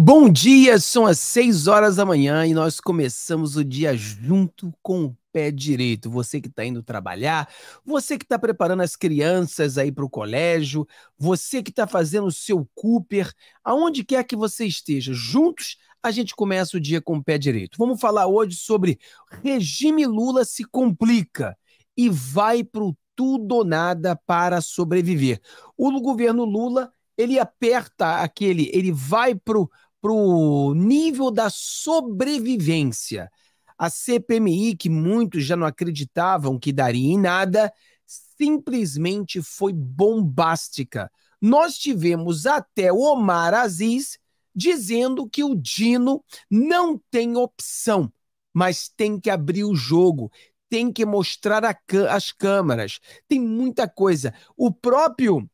Bom dia, são as 6 horas da manhã e nós começamos o dia junto com o pé direito. Você que está indo trabalhar, você que está preparando as crianças aí para o colégio, você que está fazendo o seu Cooper, aonde quer que você esteja, juntos a gente começa o dia com o pé direito. Vamos falar hoje sobre regime Lula se complica e vai para o tudo ou nada para sobreviver. O governo Lula ele aperta aquele, ele vai pro pro nível da sobrevivência. A CPMI, que muitos já não acreditavam que daria em nada, simplesmente foi bombástica. Nós tivemos até o Omar Aziz dizendo que o Dino não tem opção, mas tem que abrir o jogo, tem que mostrar as câmaras, tem muita coisa. O próprio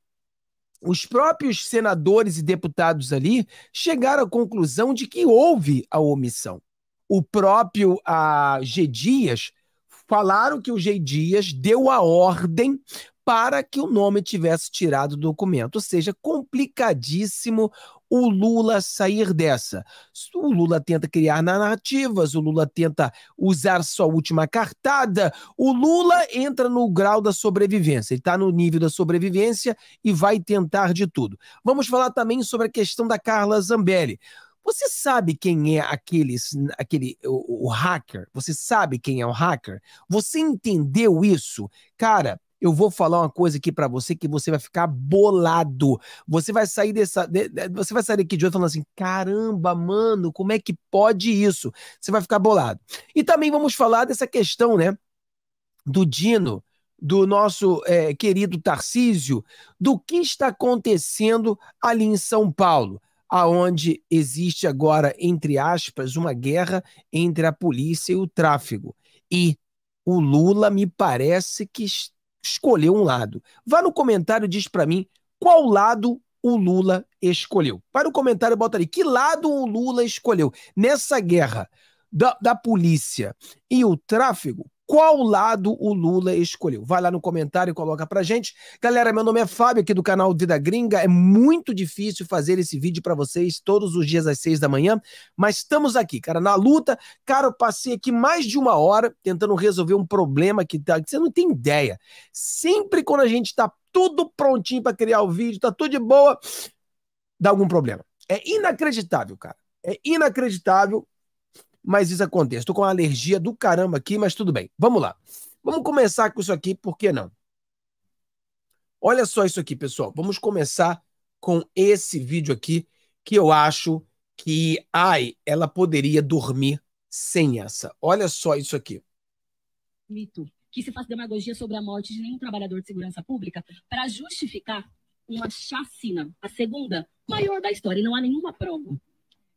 os próprios senadores e deputados ali chegaram à conclusão de que houve a omissão. O próprio a G. Dias falaram que o G. Dias deu a ordem para que o nome tivesse tirado do documento, ou seja, complicadíssimo o Lula sair dessa? O Lula tenta criar narrativas, o Lula tenta usar sua última cartada, o Lula entra no grau da sobrevivência, ele está no nível da sobrevivência e vai tentar de tudo. Vamos falar também sobre a questão da Carla Zambelli. Você sabe quem é aqueles, aquele, o, o hacker? Você sabe quem é o hacker? Você entendeu isso? Cara, eu vou falar uma coisa aqui para você que você vai ficar bolado. Você vai sair dessa, você vai sair aqui de hoje falando assim: "Caramba, mano, como é que pode isso?". Você vai ficar bolado. E também vamos falar dessa questão, né, do Dino, do nosso é, querido Tarcísio, do que está acontecendo ali em São Paulo aonde existe agora, entre aspas, uma guerra entre a polícia e o tráfego. E o Lula me parece que escolheu um lado. Vá no comentário e diz para mim qual lado o Lula escolheu. Vai no comentário, bota ali que lado o Lula escolheu. Nessa guerra da, da polícia e o tráfego, qual lado o Lula escolheu. Vai lá no comentário e coloca pra gente. Galera, meu nome é Fábio, aqui do canal Vida Gringa. É muito difícil fazer esse vídeo para vocês todos os dias às seis da manhã, mas estamos aqui, cara, na luta. Cara, eu passei aqui mais de uma hora tentando resolver um problema que, tá, que você não tem ideia. Sempre quando a gente tá tudo prontinho para criar o vídeo, tá tudo de boa, dá algum problema. É inacreditável, cara. É inacreditável mas isso acontece. Estou com uma alergia do caramba aqui, mas tudo bem. Vamos lá. Vamos começar com isso aqui, por que não? Olha só isso aqui, pessoal. Vamos começar com esse vídeo aqui, que eu acho que, ai, ela poderia dormir sem essa. Olha só isso aqui. Mito que se faz demagogia sobre a morte de nenhum trabalhador de segurança pública para justificar uma chacina, a segunda maior da história, e não há nenhuma prova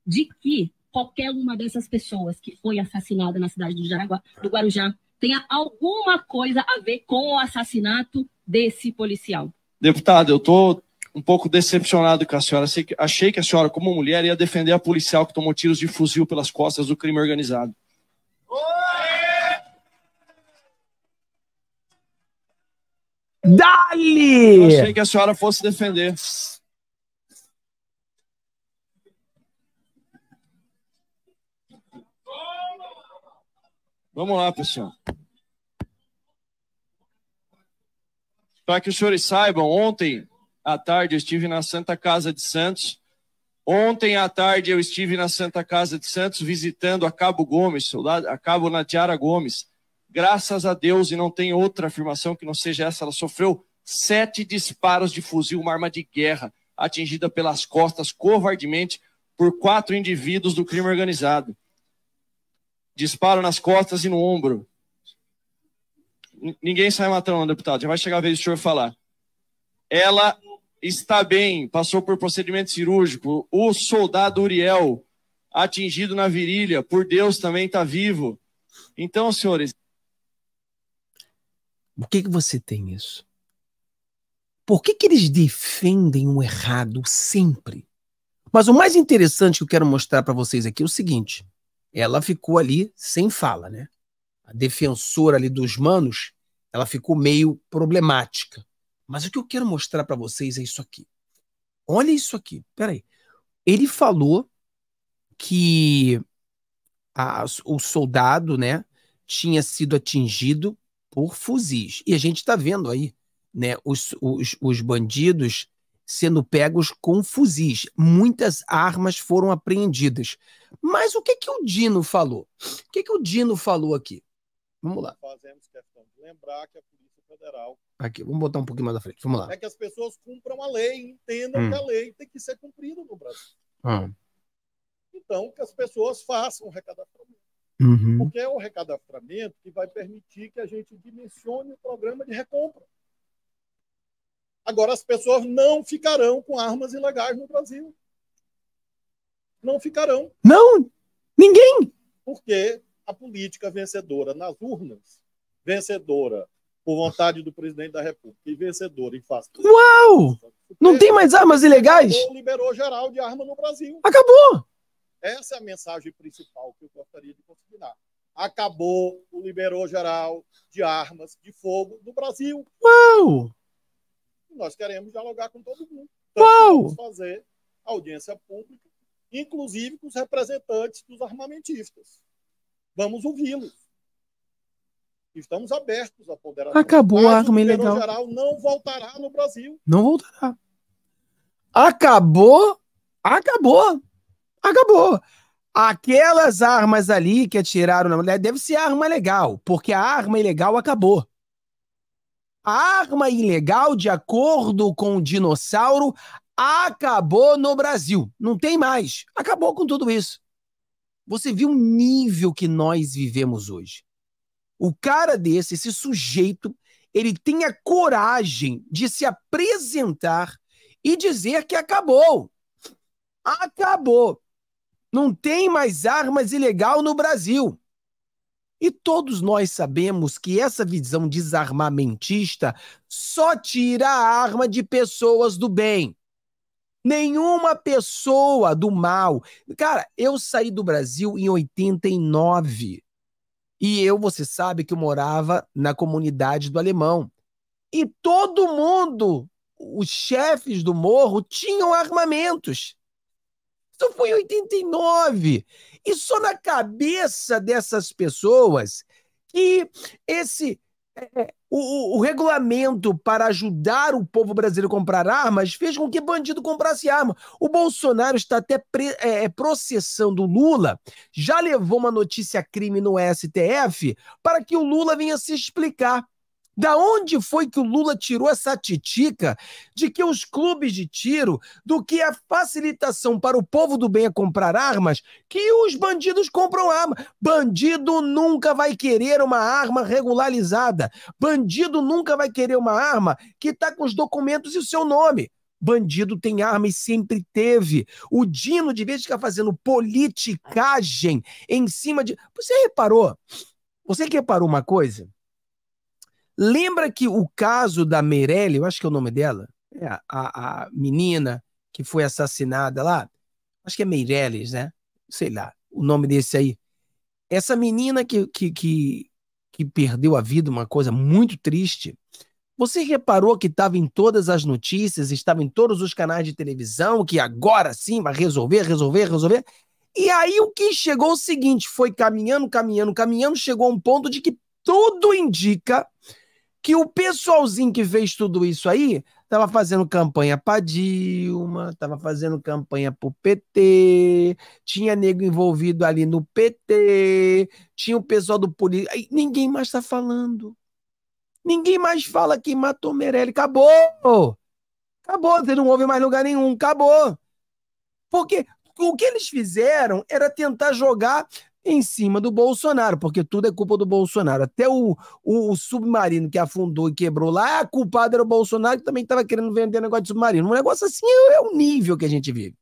de que qualquer uma dessas pessoas que foi assassinada na cidade do, Jaraguá, do Guarujá tenha alguma coisa a ver com o assassinato desse policial. Deputado, eu estou um pouco decepcionado com a senhora. Achei que a senhora, como mulher, ia defender a policial que tomou tiros de fuzil pelas costas do crime organizado. Dali! Eu achei que a senhora fosse defender. Vamos lá, pessoal. Para que os senhores saibam, ontem à tarde eu estive na Santa Casa de Santos. Ontem à tarde eu estive na Santa Casa de Santos visitando a Cabo Gomes, a Cabo Natiara Gomes. Graças a Deus, e não tem outra afirmação que não seja essa, ela sofreu sete disparos de fuzil, uma arma de guerra, atingida pelas costas covardemente por quatro indivíduos do crime organizado. Disparo nas costas e no ombro. Ninguém sai matando, deputado. Já vai chegar a vez do senhor falar. Ela está bem, passou por procedimento cirúrgico. O soldado Uriel, atingido na virilha, por Deus também está vivo. Então, senhores. Por que, que você tem isso? Por que, que eles defendem o errado sempre? Mas o mais interessante que eu quero mostrar para vocês aqui é o seguinte: ela ficou ali sem fala, né? A defensora ali dos manos, ela ficou meio problemática. Mas o que eu quero mostrar para vocês é isso aqui. Olha isso aqui. Peraí. Ele falou que a, o soldado, né, tinha sido atingido por fuzis. E a gente está vendo aí, né, os, os, os bandidos sendo pegos com fuzis. Muitas armas foram apreendidas. Mas o que que o Dino falou? O que que o Dino falou aqui? Vamos lá. Fazemos questão de lembrar que a Polícia Federal. Aqui, vamos botar um pouquinho mais à frente. Vamos lá. É que as pessoas cumpram a lei, entendam hum. que a lei tem que ser cumprida no Brasil. Hum. Então, que as pessoas façam o recadastramento. Uhum. Porque é o recadastramento que vai permitir que a gente dimensione o programa de recompra. Agora, as pessoas não ficarão com armas ilegais no Brasil. Não ficarão. Não! Ninguém! Porque a política vencedora nas urnas, vencedora por vontade do presidente da República e vencedora em face. Uau! Não tem mais armas ilegais? Liberou geral de arma no Brasil. Acabou! Essa é a mensagem principal que eu gostaria de combinar. Acabou o liberou geral de armas de fogo no Brasil. Uau! Nós queremos dialogar com todo mundo. Então, fazer audiência pública, inclusive com os representantes dos armamentistas. Vamos ouvi-los. Estamos abertos à ponderação. Acabou a arma ilegal. geral não voltará no Brasil. Não voltará. Acabou. Acabou. Acabou. Aquelas armas ali que atiraram na mulher deve ser arma legal, porque a arma ilegal acabou. A arma ilegal, de acordo com o dinossauro, acabou no Brasil. Não tem mais. Acabou com tudo isso. Você viu o nível que nós vivemos hoje. O cara desse, esse sujeito, ele tem a coragem de se apresentar e dizer que acabou. Acabou. Não tem mais armas ilegal no Brasil. E todos nós sabemos que essa visão desarmamentista só tira a arma de pessoas do bem. Nenhuma pessoa do mal. Cara, eu saí do Brasil em 89. E eu, você sabe que eu morava na comunidade do alemão. E todo mundo, os chefes do morro, tinham armamentos. Isso foi em 89. E só na cabeça dessas pessoas que esse é, é o, o, regulamento para ajudar o povo brasileiro a comprar armas fez com que bandido comprasse arma. O Bolsonaro está até pre, é, é processando o Lula, já levou uma notícia crime no STF para que o Lula venha se explicar. Da onde foi que o Lula tirou essa titica de que os clubes de tiro, do que a facilitação para o povo do bem a comprar armas, que os bandidos compram arma? Bandido nunca vai querer uma arma regularizada. Bandido nunca vai querer uma arma que está com os documentos e o seu nome. Bandido tem arma e sempre teve. O Dino, de vez de ficar fazendo politicagem em cima de. Você reparou? Você reparou uma coisa? Lembra que o caso da Meirelle, eu acho que é o nome dela, é a, a, menina que foi assassinada lá, acho que é Meirelles, né? Sei lá, o nome desse aí. Essa menina que, que, que, que perdeu a vida, uma coisa muito triste. Você reparou que estava em todas as notícias, estava em todos os canais de televisão, que agora sim vai resolver, resolver, resolver. E aí o que chegou é o seguinte, foi caminhando, caminhando, caminhando, chegou a um ponto de que tudo indica que o pessoalzinho que fez tudo isso aí estava fazendo campanha para Dilma, estava fazendo campanha para o PT, tinha nego envolvido ali no PT, tinha o pessoal do político. Ninguém mais está falando. Ninguém mais fala que matou Meirelles. Acabou! Acabou, você não ouve mais lugar nenhum, acabou. Porque o que eles fizeram era tentar jogar em cima do Bolsonaro, porque tudo é culpa do Bolsonaro. Até o, o, o submarino que afundou e quebrou lá, a culpada era o Bolsonaro que também estava querendo vender negócio de submarino. Um negócio assim é, é o nível que a gente vive.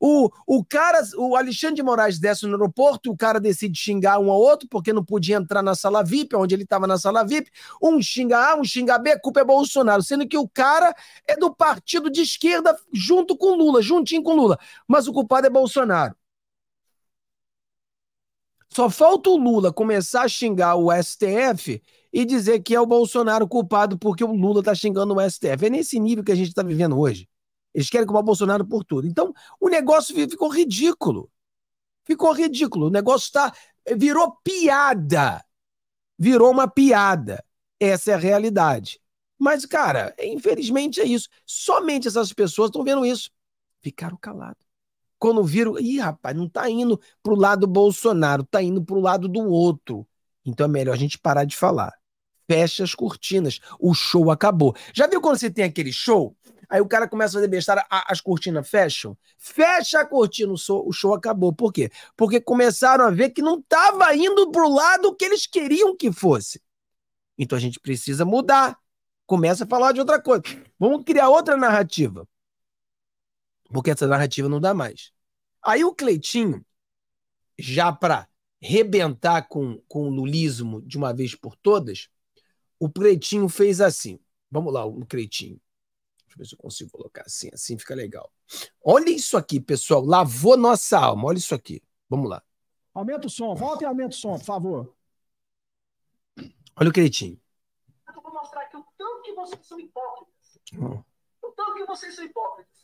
O, o cara, o Alexandre de Moraes desce no aeroporto, o cara decide xingar um ao outro porque não podia entrar na sala VIP, onde ele estava na sala VIP. Um xinga A, um xinga B, a culpa é Bolsonaro, sendo que o cara é do partido de esquerda junto com Lula, juntinho com Lula, mas o culpado é Bolsonaro. Só falta o Lula começar a xingar o STF e dizer que é o Bolsonaro culpado porque o Lula está xingando o STF. É nesse nível que a gente está vivendo hoje. Eles querem culpar o Bolsonaro por tudo. Então, o negócio ficou ridículo. Ficou ridículo. O negócio está virou piada. Virou uma piada. Essa é a realidade. Mas, cara, infelizmente é isso. Somente essas pessoas estão vendo isso. Ficaram calados. Quando viram, ih, rapaz, não tá indo pro lado Bolsonaro, tá indo pro lado do outro. Então é melhor a gente parar de falar. Fecha as cortinas. O show acabou. Já viu quando você tem aquele show? Aí o cara começa a fazer besteira, as cortinas fecham? Fecha a cortina, o show, o show acabou. Por quê? Porque começaram a ver que não estava indo pro lado que eles queriam que fosse. Então a gente precisa mudar. Começa a falar de outra coisa. Vamos criar outra narrativa porque essa narrativa não dá mais. Aí o Cleitinho, já para rebentar com, com o lulismo de uma vez por todas, o Cleitinho fez assim. Vamos lá, o Cleitinho. Deixa eu ver se eu consigo colocar assim, assim fica legal. Olha isso aqui, pessoal. Lavou nossa alma. Olha isso aqui. Vamos lá. Aumenta o som, volta e aumenta o som, por favor. Olha o Cleitinho. Eu vou mostrar aqui o tanto que vocês são hipócritas. Hum. O tanto que vocês são hipócritas.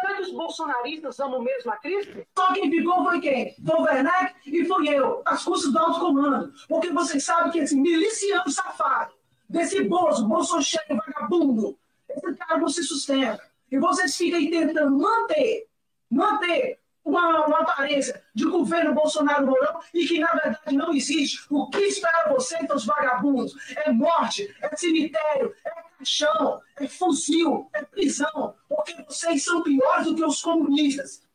Será que os bolsonaristas amam mesmo a Cristo? Só quem ficou foi quem? Foi o Werneck e foi eu, as custas do alto comando. Porque vocês sabem que esse miliciano safado, desse bolso, bolsocheiro, vagabundo, esse cara não se sustenta. E vocês ficam aí tentando manter, manter uma, uma, aparência de governo Bolsonaro Mourão e que, na verdade, não existe. O que espera vocês, seus vagabundos? É morte, é cemitério, é paixão, é fuzil, é prisão, porque vocês são piores do que os comunistas.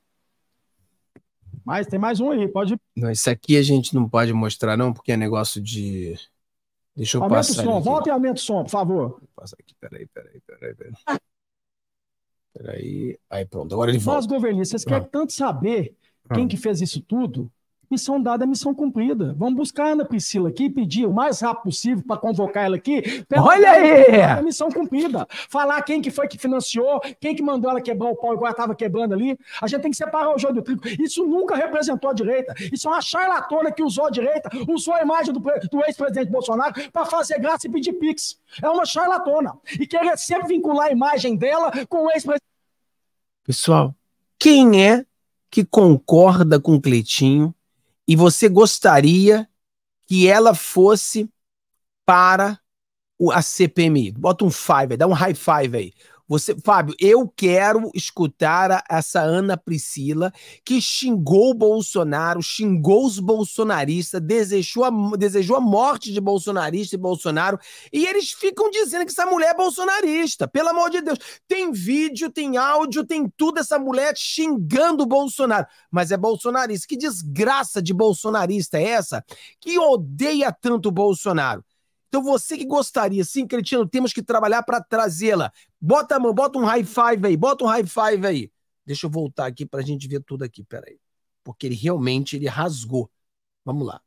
Mas tem mais um aí, pode. Não, isso aqui a gente não pode mostrar, não, porque é negócio de. Deixa eu aumenta passar. Aumenta o som, aqui. volta e aumenta o som, por favor. Passa aqui, peraí, peraí, peraí, peraí. Peraí. Aí pronto, agora ele volta. Nós, governistas, quer ah. tanto saber quem ah. que fez isso tudo, missão dada é missão cumprida. Vamos buscar a Ana Priscila aqui, pedir o mais rápido possível para convocar ela aqui. Olha aí! É missão cumprida. Falar quem que foi que financiou, quem que mandou ela quebrar o pau igual ela estava quebrando ali. A gente tem que separar o joio do trigo. Isso nunca representou a direita. Isso é uma charlatona que usou a direita, usou a imagem do, do ex-presidente Bolsonaro para fazer graça e pedir pix. É uma charlatona. E quer sempre vincular a imagem dela com o ex-presidente. Pessoal, quem é que concorda com Cleitinho e você gostaria que ela fosse para a CPMI. Bota um five aí, dá um high five aí. Você, Fábio, eu quero escutar a, essa Ana Priscila que xingou o Bolsonaro, xingou os bolsonaristas, desejou a, desejou a morte de bolsonarista e Bolsonaro, e eles ficam dizendo que essa mulher é bolsonarista. Pelo amor de Deus, tem vídeo, tem áudio, tem tudo essa mulher xingando o Bolsonaro, mas é bolsonarista. Que desgraça de bolsonarista é essa que odeia tanto o Bolsonaro? Então você que gostaria, sim, Cretino, temos que trabalhar para trazê-la. Bota a mão, bota um high five aí, bota um high five aí. Deixa eu voltar aqui para a gente ver tudo aqui, peraí. Porque ele realmente ele rasgou. Vamos lá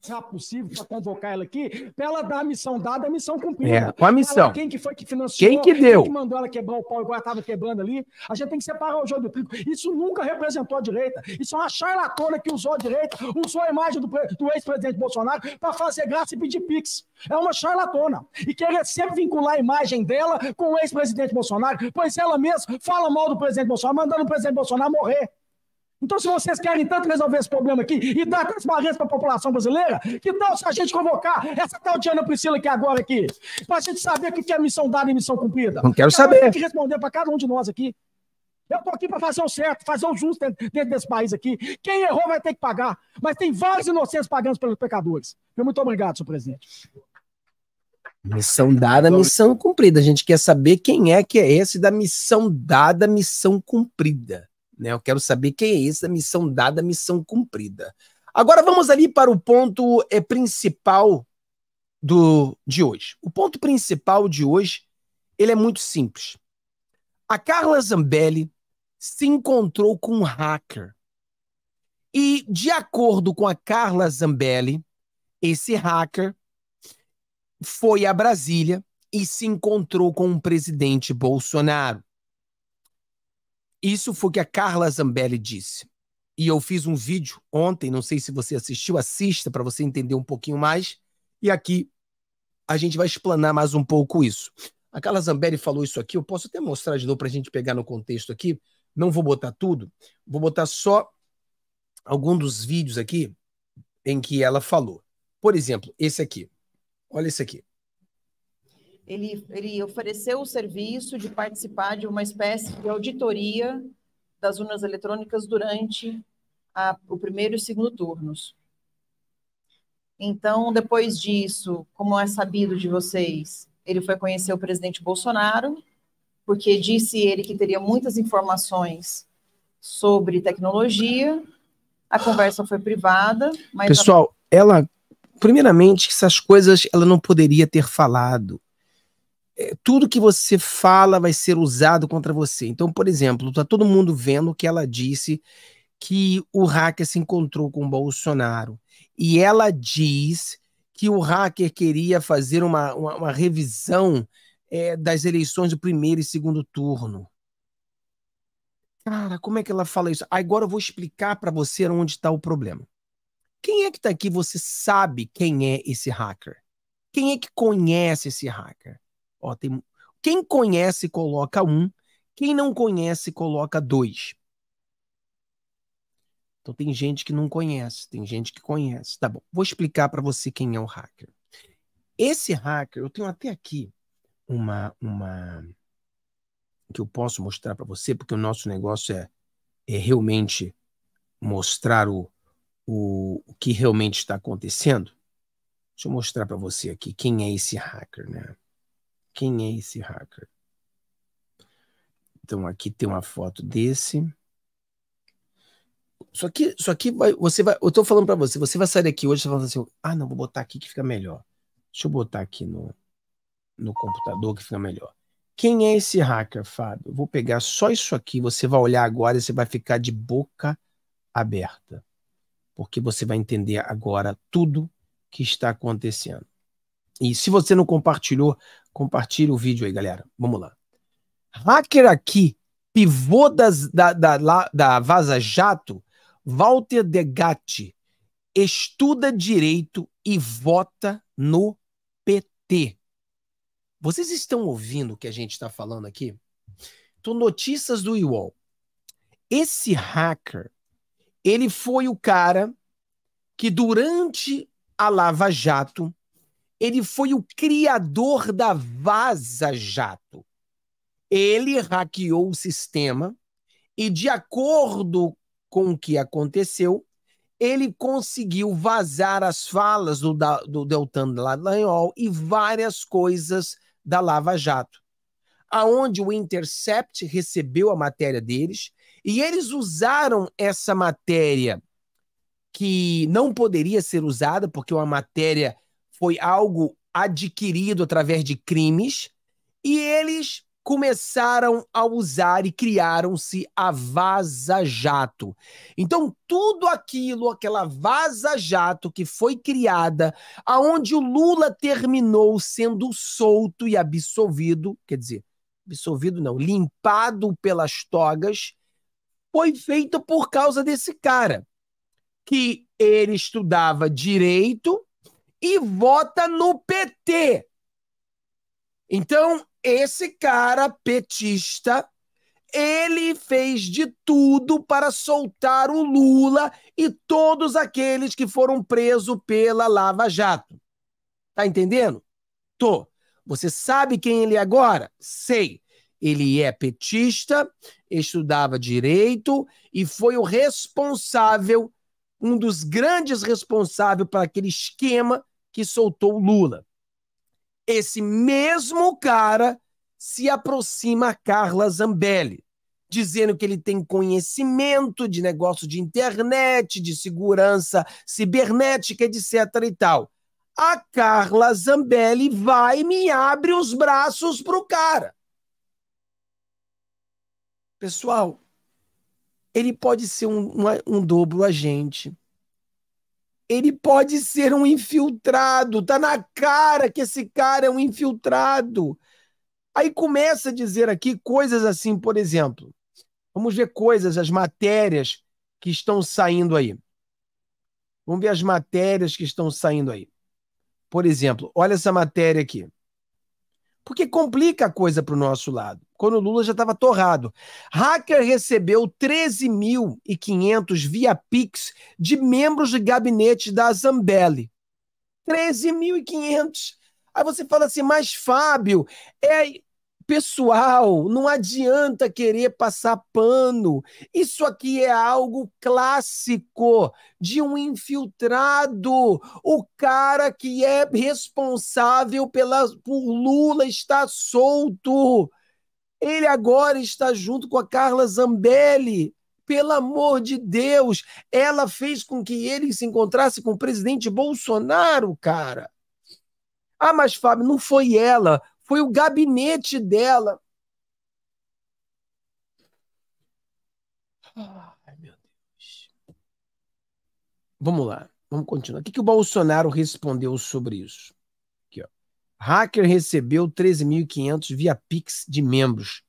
será possível para convocar ela aqui, para ela dar a missão dada, a missão cumprida. É, com a missão. Ela, quem que foi que financiou? Quem que deu? Quem que mandou ela quebrar o pau igual ela estava quebrando ali? A gente tem que separar o jogo do trigo. Isso nunca representou a direita. Isso é uma charlatona que usou a direita, usou a imagem do, do ex-presidente Bolsonaro para fazer graça e pedir pix. É uma charlatona E querer sempre vincular a imagem dela com o ex-presidente Bolsonaro, pois ela mesma fala mal do presidente Bolsonaro, mandando o presidente Bolsonaro morrer. Então, se vocês querem tanto resolver esse problema aqui e dar transparência para a população brasileira, que tal se a gente convocar essa tal de Ana Priscila aqui é agora aqui? Para a gente saber o que é missão dada e missão cumprida. Não quero saber. Tem que responder para cada um de nós aqui. Eu estou aqui para fazer o certo, fazer o justo dentro desse país aqui. Quem errou vai ter que pagar, mas tem vários inocentes pagando pelos pecadores. Muito obrigado, senhor presidente. Missão dada, então, missão cumprida. A gente quer saber quem é que é esse da missão dada, missão cumprida. Né? Eu quero saber quem é esse, missão dada, missão cumprida. Agora vamos ali para o ponto é, principal do de hoje. O ponto principal de hoje ele é muito simples. A Carla Zambelli se encontrou com um hacker. E, de acordo com a Carla Zambelli, esse hacker foi a Brasília e se encontrou com o presidente Bolsonaro. Isso foi o que a Carla Zambelli disse. E eu fiz um vídeo ontem, não sei se você assistiu, assista para você entender um pouquinho mais. E aqui a gente vai explanar mais um pouco isso. A Carla Zambelli falou isso aqui, eu posso até mostrar de novo para a gente pegar no contexto aqui. Não vou botar tudo, vou botar só alguns dos vídeos aqui em que ela falou. Por exemplo, esse aqui. Olha esse aqui ele, ele ofereceu o serviço de participar de uma espécie de auditoria das urnas eletrônicas durante a, o primeiro e segundo turnos. Então, depois disso, como é sabido de vocês, ele foi conhecer o presidente Bolsonaro, porque disse ele que teria muitas informações sobre tecnologia. A conversa foi privada, Pessoal, a... ela primeiramente essas coisas ela não poderia ter falado. É, tudo que você fala vai ser usado contra você. Então, por exemplo, tá todo mundo vendo que ela disse que o hacker se encontrou com o Bolsonaro. E ela diz que o hacker queria fazer uma, uma, uma revisão é, das eleições do primeiro e segundo turno. Cara, como é que ela fala isso? Agora eu vou explicar para você onde está o problema. Quem é que está aqui? Você sabe quem é esse hacker? Quem é que conhece esse hacker? Ó, tem... Quem conhece, coloca um. Quem não conhece, coloca dois. Então tem gente que não conhece, tem gente que conhece. Tá bom, vou explicar para você quem é o hacker. Esse hacker, eu tenho até aqui uma uma que eu posso mostrar para você, porque o nosso negócio é, é realmente mostrar o, o, o que realmente está acontecendo. Deixa eu mostrar para você aqui quem é esse hacker, né? Quem é esse hacker? Então aqui tem uma foto desse. Só que, só que vai, você vai, eu tô falando para você, você vai sair aqui hoje tá falando assim: "Ah, não, vou botar aqui que fica melhor". Deixa eu botar aqui no no computador que fica melhor. Quem é esse hacker, Fábio? vou pegar só isso aqui, você vai olhar agora e você vai ficar de boca aberta. Porque você vai entender agora tudo que está acontecendo. E se você não compartilhou, Compartilha o vídeo aí, galera. Vamos lá. Hacker aqui, pivô das, da, da, da Vaza Jato, Walter Degatti, estuda direito e vota no PT. Vocês estão ouvindo o que a gente está falando aqui? Tô notícias do UOL. Esse hacker, ele foi o cara que durante a Lava Jato ele foi o criador da Vaza Jato. Ele hackeou o sistema e, de acordo com o que aconteceu, ele conseguiu vazar as falas do, do Deltan Dallagnol e várias coisas da Lava Jato. Aonde o Intercept recebeu a matéria deles e eles usaram essa matéria que não poderia ser usada porque é uma matéria foi algo adquirido através de crimes, e eles começaram a usar e criaram-se a Vaza Jato. Então, tudo aquilo, aquela Vaza Jato que foi criada, aonde o Lula terminou sendo solto e absolvido, quer dizer, absolvido não, limpado pelas togas, foi feito por causa desse cara, que ele estudava direito, e vota no PT. Então, esse cara petista, ele fez de tudo para soltar o Lula e todos aqueles que foram presos pela Lava Jato. Tá entendendo? Tô. Você sabe quem ele é agora? Sei. Ele é petista, estudava direito e foi o responsável, um dos grandes responsáveis para aquele esquema que soltou o Lula. Esse mesmo cara se aproxima a Carla Zambelli, dizendo que ele tem conhecimento de negócio de internet, de segurança cibernética, etc e tal. A Carla Zambelli vai e me abre os braços pro cara. Pessoal, ele pode ser um, um, um dobro agente, ele pode ser um infiltrado. Tá na cara que esse cara é um infiltrado. Aí começa a dizer aqui coisas assim, por exemplo. Vamos ver coisas, as matérias que estão saindo aí. Vamos ver as matérias que estão saindo aí. Por exemplo, olha essa matéria aqui. Porque complica a coisa para o nosso lado, quando o Lula já estava torrado. Hacker recebeu 13.500 via Pix de membros de gabinete da Zambelli. 13.500. Aí você fala assim, mas Fábio, é pessoal, não adianta querer passar pano. Isso aqui é algo clássico de um infiltrado. O cara que é responsável pela, por Lula está solto. Ele agora está junto com a Carla Zambelli. Pelo amor de Deus, ela fez com que ele se encontrasse com o presidente Bolsonaro, cara. Ah, mas Fábio, não foi ela, foi o gabinete dela. Ai, meu Deus. Vamos lá, vamos continuar. O que, que o Bolsonaro respondeu sobre isso? Aqui, ó. Hacker recebeu 13.500 via Pix de membros.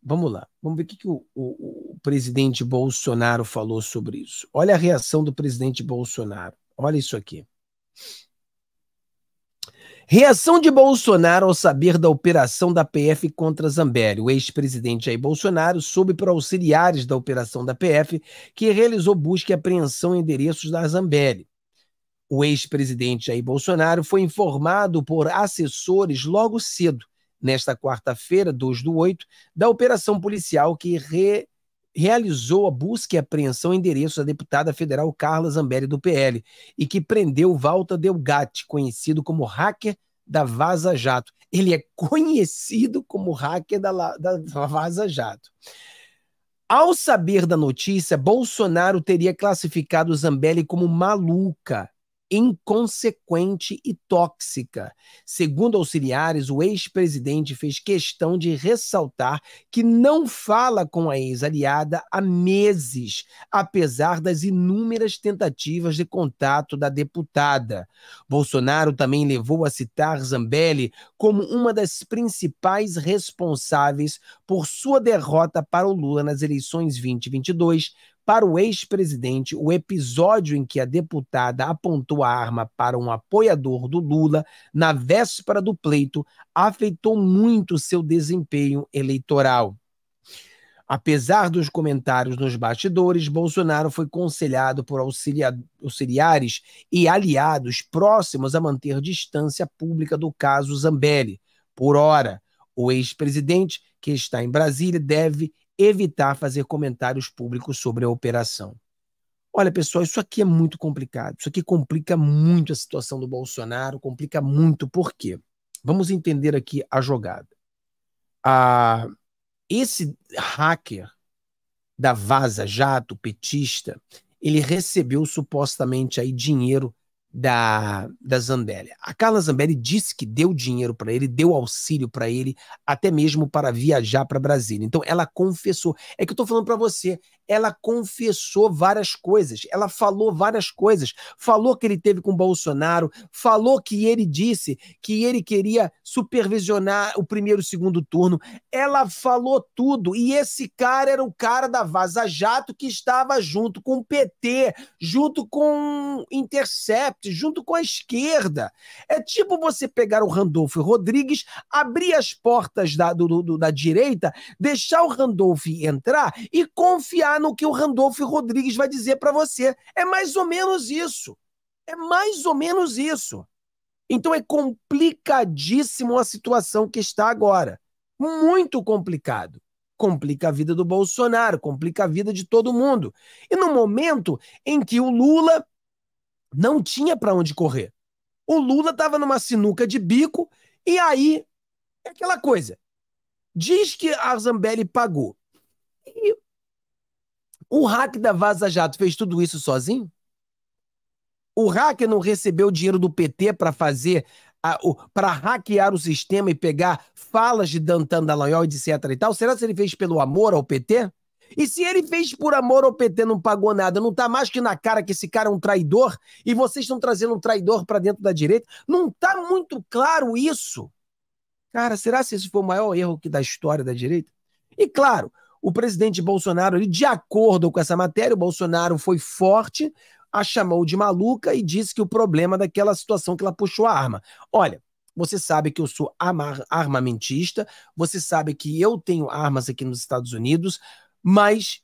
Vamos lá, vamos ver o que, que o, o, o presidente Bolsonaro falou sobre isso. Olha a reação do presidente Bolsonaro. Olha isso aqui. Reação de Bolsonaro ao saber da operação da PF contra Zambelli. O ex-presidente Jair Bolsonaro soube por auxiliares da operação da PF que realizou busca e apreensão em endereços da Zambelli. O ex-presidente Jair Bolsonaro foi informado por assessores logo cedo, nesta quarta-feira, 2 do 8, da operação policial que re realizou a busca e apreensão em endereço da deputada federal Carla Zambelli do PL e que prendeu Walter Delgatti, conhecido como hacker da Vaza Jato. Ele é conhecido como hacker da, da Vaza Jato. Ao saber da notícia, Bolsonaro teria classificado Zambelli como maluca inconsequente e tóxica. Segundo auxiliares, o ex-presidente fez questão de ressaltar que não fala com a ex-aliada há meses, apesar das inúmeras tentativas de contato da deputada. Bolsonaro também levou a citar Zambelli como uma das principais responsáveis por sua derrota para o Lula nas eleições 2022, para o ex-presidente, o episódio em que a deputada apontou a arma para um apoiador do Lula na véspera do pleito afetou muito seu desempenho eleitoral. Apesar dos comentários nos bastidores, Bolsonaro foi conselhado por auxiliares e aliados próximos a manter distância pública do caso Zambelli. Por hora, o ex-presidente, que está em Brasília, deve evitar fazer comentários públicos sobre a operação. Olha, pessoal, isso aqui é muito complicado. Isso aqui complica muito a situação do Bolsonaro, complica muito por quê? Vamos entender aqui a jogada. Ah, esse hacker da Vaza Jato petista, ele recebeu supostamente aí dinheiro da, da Zambelli. A Carla Zambelli disse que deu dinheiro para ele, deu auxílio para ele, até mesmo para viajar para Brasília. Então ela confessou. É que eu estou falando para você, ela confessou várias coisas, ela falou várias coisas, falou que ele teve com Bolsonaro, falou que ele disse que ele queria supervisionar o primeiro e segundo turno, ela falou tudo, e esse cara era o cara da Vaza Jato que estava junto com o PT, junto com Intercept, junto com a esquerda. É tipo você pegar o Randolfo Rodrigues, abrir as portas da, do, do, da direita, deixar o Randolph entrar e confiar no que o Randolfo Rodrigues vai dizer para você. É mais ou menos isso. É mais ou menos isso. Então é complicadíssimo a situação que está agora. Muito complicado. Complica a vida do Bolsonaro, complica a vida de todo mundo. E no momento em que o Lula não tinha para onde correr. O Lula estava numa sinuca de bico e aí é aquela coisa. Diz que a Zambelli pagou. E o hack da Vaza Jato fez tudo isso sozinho? O hacker não recebeu dinheiro do PT para fazer, para hackear o sistema e pegar falas de Dantan Dallagnol, etc e tal? Será que ele fez pelo amor ao PT? E se ele fez por amor ao PT, não pagou nada, não tá mais que na cara que esse cara é um traidor e vocês estão trazendo um traidor para dentro da direita? Não tá muito claro isso. Cara, será que esse foi o maior erro que da história da direita? E claro, o presidente Bolsonaro, ele, de acordo com essa matéria, o Bolsonaro foi forte, a chamou de maluca e disse que o problema daquela situação que ela puxou a arma. Olha, você sabe que eu sou armamentista, você sabe que eu tenho armas aqui nos Estados Unidos, mas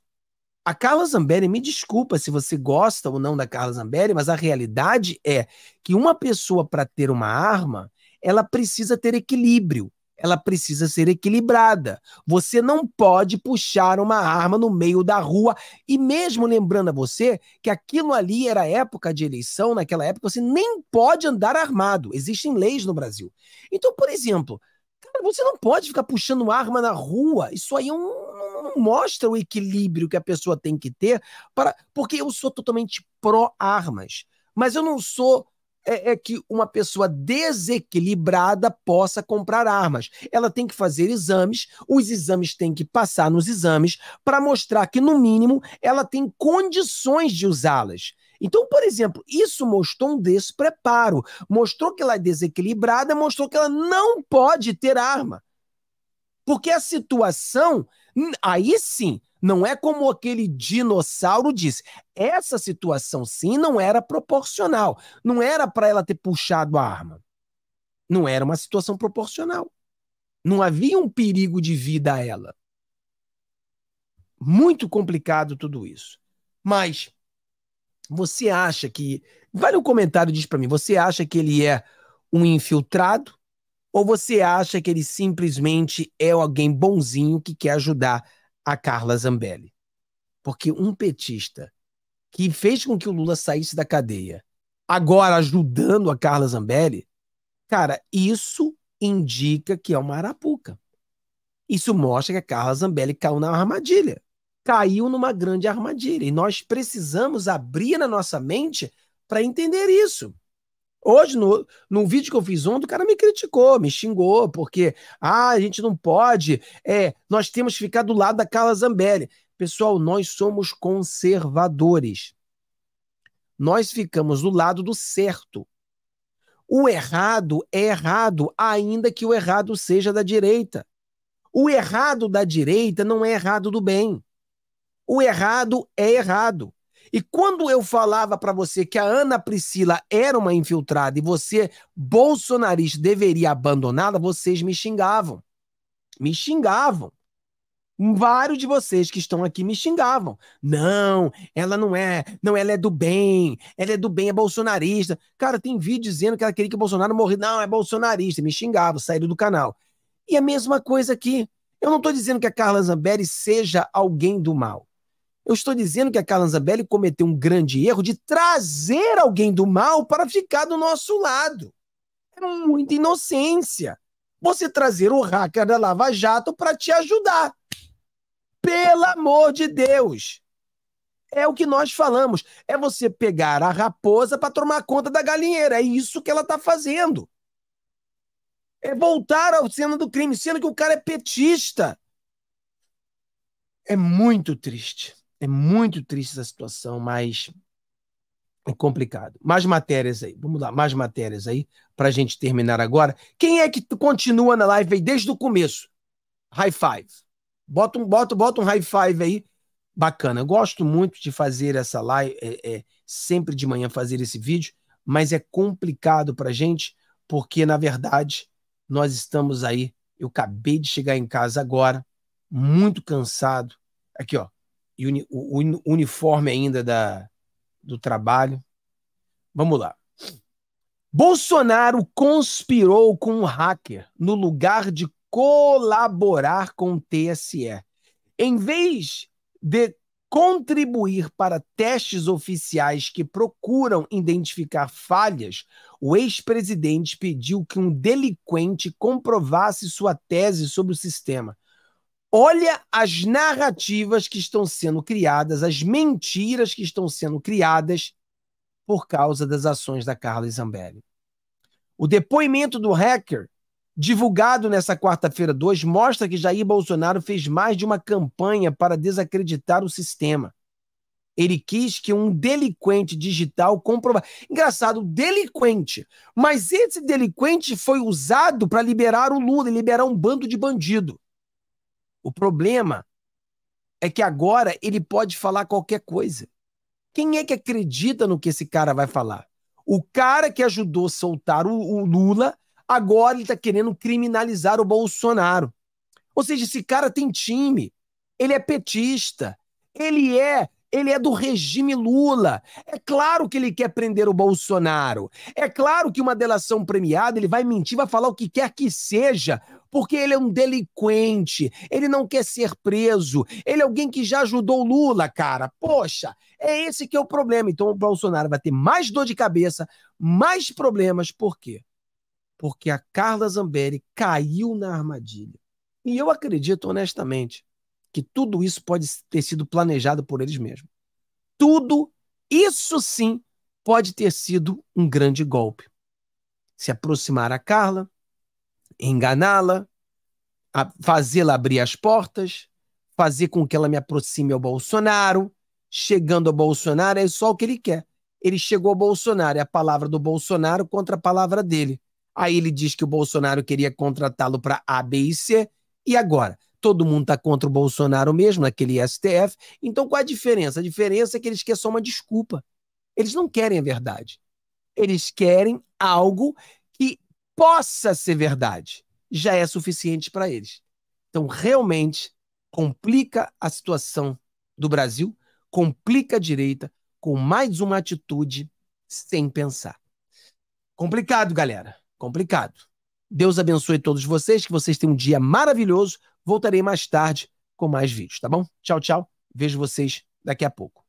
a Carla Zambelli, me desculpa se você gosta ou não da Carla Zambelli, mas a realidade é que uma pessoa, para ter uma arma, ela precisa ter equilíbrio ela precisa ser equilibrada. Você não pode puxar uma arma no meio da rua. E mesmo lembrando a você que aquilo ali era época de eleição, naquela época você nem pode andar armado. Existem leis no Brasil. Então, por exemplo, cara, você não pode ficar puxando arma na rua. Isso aí é um não mostra o equilíbrio que a pessoa tem que ter para porque eu sou totalmente pró armas, mas eu não sou é, é, que uma pessoa desequilibrada possa comprar armas. Ela tem que fazer exames, os exames têm que passar nos exames para mostrar que, no mínimo, ela tem condições de usá-las. Então, por exemplo, isso mostrou um despreparo, mostrou que ela é desequilibrada, mostrou que ela não pode ter arma. Porque a situação, aí sim, não é como aquele dinossauro disse. Essa situação, sim, não era proporcional. Não era para ela ter puxado a arma. Não era uma situação proporcional. Não havia um perigo de vida a ela. Muito complicado tudo isso. Mas você acha que. Vale um comentário diz para mim. Você acha que ele é um infiltrado? Ou você acha que ele simplesmente é alguém bonzinho que quer ajudar a Carla Zambelli. Porque um petista que fez com que o Lula saísse da cadeia, agora ajudando a Carla Zambelli, cara, isso indica que é uma arapuca. Isso mostra que a Carla Zambelli caiu na armadilha. Caiu numa grande armadilha. E nós precisamos abrir na nossa mente para entender isso. Hoje, no, no vídeo que eu fiz ontem, o cara me criticou, me xingou, porque ah, a gente não pode, é, nós temos que ficar do lado da Carla Zambelli. Pessoal, nós somos conservadores. Nós ficamos do lado do certo. O errado é errado, ainda que o errado seja da direita. O errado da direita não é errado do bem. O errado é errado. E quando eu falava para você que a Ana Priscila era uma infiltrada e você, bolsonarista, deveria abandoná-la, vocês me xingavam. Me xingavam. Vários de vocês que estão aqui me xingavam. Não, ela não é. Não, ela é do bem. Ela é do bem, é bolsonarista. Cara, tem vídeo dizendo que ela queria que o Bolsonaro morresse. Não, é bolsonarista. Me xingavam, saíram do canal. E a mesma coisa aqui. Eu não estou dizendo que a Carla Zambelli seja alguém do mal. Eu estou dizendo que a Carla Zambelli cometeu um grande erro de trazer alguém do mal para ficar do nosso lado. É muita inocência. Você trazer o hacker da Lava Jato para te ajudar. Pelo amor de Deus! É o que nós falamos. É você pegar a raposa para tomar conta da galinheira. É isso que ela está fazendo. É voltar ao cena do crime, sendo que o cara é petista. É muito triste. É muito triste essa situação, mas é complicado. Mais matérias aí. Vamos lá, mais matérias aí para a gente terminar agora. Quem é que continua na live aí desde o começo? High five. Bota um, bota, bota um high five aí. Bacana. Eu gosto muito de fazer essa live, é, é sempre de manhã fazer esse vídeo, mas é complicado para a gente porque, na verdade, nós estamos aí. Eu acabei de chegar em casa agora, muito cansado. Aqui, ó, uni, o, o uniforme ainda da, do trabalho. Vamos lá. Bolsonaro conspirou com um hacker no lugar de colaborar com o TSE. Em vez de contribuir para testes oficiais que procuram identificar falhas, o ex-presidente pediu que um delinquente comprovasse sua tese sobre o sistema. Olha as narrativas que estão sendo criadas, as mentiras que estão sendo criadas por causa das ações da Carla Zambelli. O depoimento do hacker, divulgado nessa quarta-feira 2, mostra que Jair Bolsonaro fez mais de uma campanha para desacreditar o sistema. Ele quis que um delinquente digital comprovasse. Engraçado, delinquente. Mas esse delinquente foi usado para liberar o Lula, liberar um bando de bandido. O problema é que agora ele pode falar qualquer coisa. Quem é que acredita no que esse cara vai falar? O cara que ajudou soltar o, o Lula, agora ele está querendo criminalizar o Bolsonaro. Ou seja, esse cara tem time, ele é petista, ele é ele é do regime Lula. É claro que ele quer prender o Bolsonaro. É claro que uma delação premiada ele vai mentir, vai falar o que quer que seja, porque ele é um delinquente, ele não quer ser preso, ele é alguém que já ajudou Lula, cara. Poxa, é esse que é o problema. Então o Bolsonaro vai ter mais dor de cabeça, mais problemas, por quê? Porque a Carla Zambelli caiu na armadilha. E eu acredito honestamente que tudo isso pode ter sido planejado por eles mesmos. Tudo isso sim pode ter sido um grande golpe. Se aproximar a Carla, enganá-la, fazê-la abrir as portas, fazer com que ela me aproxime ao Bolsonaro. Chegando ao Bolsonaro é só o que ele quer. Ele chegou ao Bolsonaro, é a palavra do Bolsonaro contra a palavra dele. Aí ele diz que o Bolsonaro queria contratá-lo para A, B e C. E agora? Todo mundo está contra o Bolsonaro mesmo, naquele STF. Então qual a diferença? A diferença é que eles querem só uma desculpa. Eles não querem a verdade. Eles querem algo possa ser verdade, já é suficiente para eles. Então, realmente, complica a situação do Brasil, complica a direita com mais uma atitude sem pensar. Complicado, galera. Complicado. Deus abençoe todos vocês, que vocês tenham um dia maravilhoso. Voltarei mais tarde com mais vídeos, tá bom? Tchau, tchau. Vejo vocês daqui a pouco.